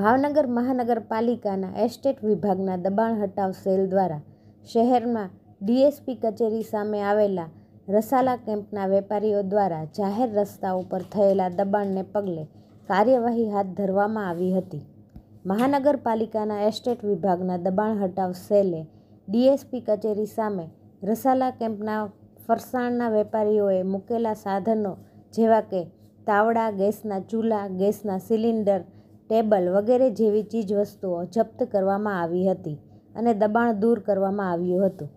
ભાવનગર મહાનગરપાલિકાના એસ્ટેટ વિભાગના દબાણ હટાવ સેલ દ્વારા શહેરમાં ડીએસપી કચેરી સામે આવેલા રસાલા કેમ્પના વેપારીઓ દ્વારા જાહેર રસ્તા ઉપર થયેલા દબાણને પગલે કાર્યવાહી હાથ ધરવામાં આવી હતી મહાનગરપાલિકાના એસ્ટેટ વિભાગના દબાણ હટાવ સેલે ડીએસપી કચેરી સામે રસાલા કેમ્પના ફરસાણના વેપારીઓએ મૂકેલા સાધનો જેવા કે તાવડા ગેસના ચૂલા ગેસના સિલિન્ડર ટેબલ વગેરે જેવી ચીજવસ્તુઓ જપ્ત કરવામાં આવી હતી અને દબાણ દૂર કરવામાં આવ્યું હતું